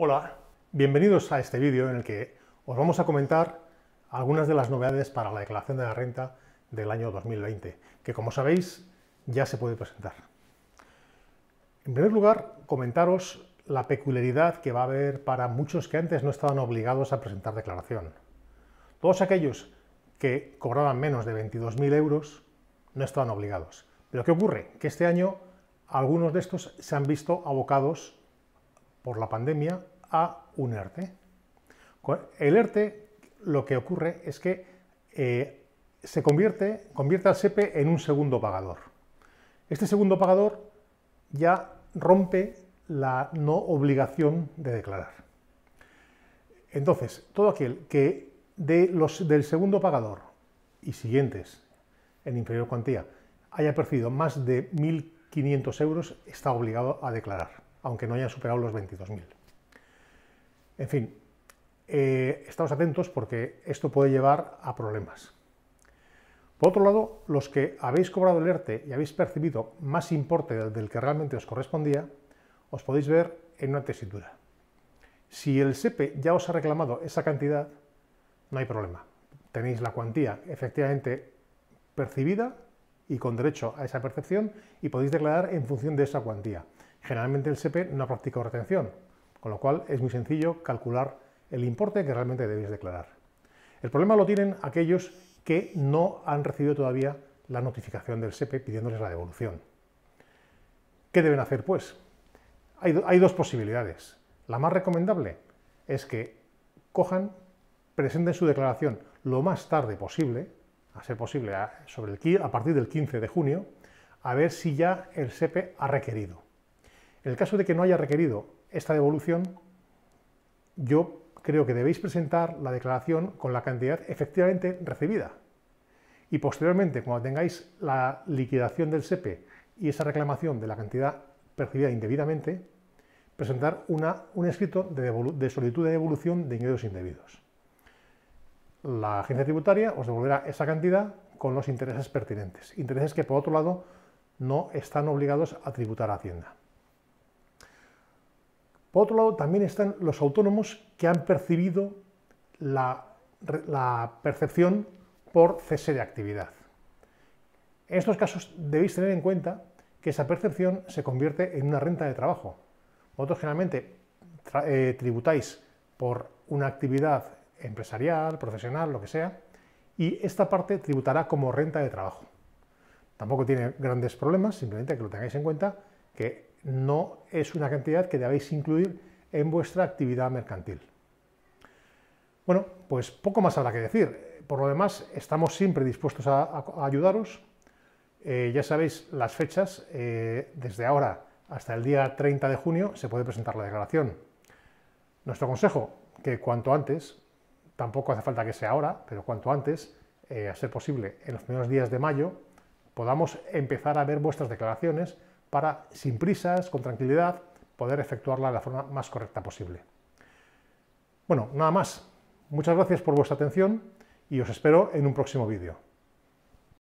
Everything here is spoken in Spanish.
Hola, bienvenidos a este vídeo en el que os vamos a comentar algunas de las novedades para la declaración de la renta del año 2020, que como sabéis ya se puede presentar. En primer lugar, comentaros la peculiaridad que va a haber para muchos que antes no estaban obligados a presentar declaración. Todos aquellos que cobraban menos de 22.000 euros no estaban obligados. Pero ¿qué ocurre? Que este año algunos de estos se han visto abocados por la pandemia a un ERTE. El ERTE lo que ocurre es que eh, se convierte, convierte al SEPE en un segundo pagador. Este segundo pagador ya rompe la no obligación de declarar. Entonces, todo aquel que de los, del segundo pagador y siguientes en inferior cuantía haya percibido más de 1.500 euros está obligado a declarar aunque no hayan superado los 22.000. En fin, eh, estamos atentos porque esto puede llevar a problemas. Por otro lado, los que habéis cobrado el ERTE y habéis percibido más importe del que realmente os correspondía, os podéis ver en una tesitura. Si el SEPE ya os ha reclamado esa cantidad, no hay problema. Tenéis la cuantía efectivamente percibida y con derecho a esa percepción y podéis declarar en función de esa cuantía. Generalmente el SEPE no ha practicado retención, con lo cual es muy sencillo calcular el importe que realmente debéis declarar. El problema lo tienen aquellos que no han recibido todavía la notificación del SEPE pidiéndoles la devolución. ¿Qué deben hacer pues? Hay, dos posibilidades. La más recomendable es que cojan, presenten su declaración lo más tarde posible, a ser posible sobre el, a partir del 15 de junio, a ver si ya el SEPE ha requerido. En el caso de que no haya requerido esta devolución, yo creo que debéis presentar la declaración con la cantidad efectivamente recibida. Y posteriormente, cuando tengáis la liquidación del SEPE e y esa reclamación de la cantidad percibida indebidamente, presentar una, un escrito de, solicitud de devolución de ingresos indebidos. La agencia tributaria os devolverá esa cantidad con los intereses pertinentes, intereses que por otro lado no están obligados a tributar a Hacienda. Por otro lado, también están los autónomos que han percibido la, percepción por cese de actividad. En estos casos debéis tener en cuenta que esa percepción se convierte en una renta de trabajo. Vosotros generalmente eh, tributáis por una actividad empresarial, profesional, lo que sea, y esta parte tributará como renta de trabajo. Tampoco tiene grandes problemas, simplemente que lo tengáis en cuenta que no es una cantidad que debéis incluir en vuestra actividad mercantil. Bueno, pues poco más habrá que decir. Por lo demás, estamos siempre dispuestos a, ayudaros. Eh, ya sabéis las fechas, eh, desde ahora hasta el día 30 de junio se puede presentar la declaración. Nuestro consejo, que cuanto antes, tampoco hace falta que sea ahora, pero cuanto antes, eh, a ser posible, en los primeros días de mayo, podamos empezar a ver vuestras declaraciones para, sin prisas, con tranquilidad, poder efectuarla de la forma más correcta posible. Bueno, nada más. Muchas gracias por vuestra atención y os espero en un próximo vídeo.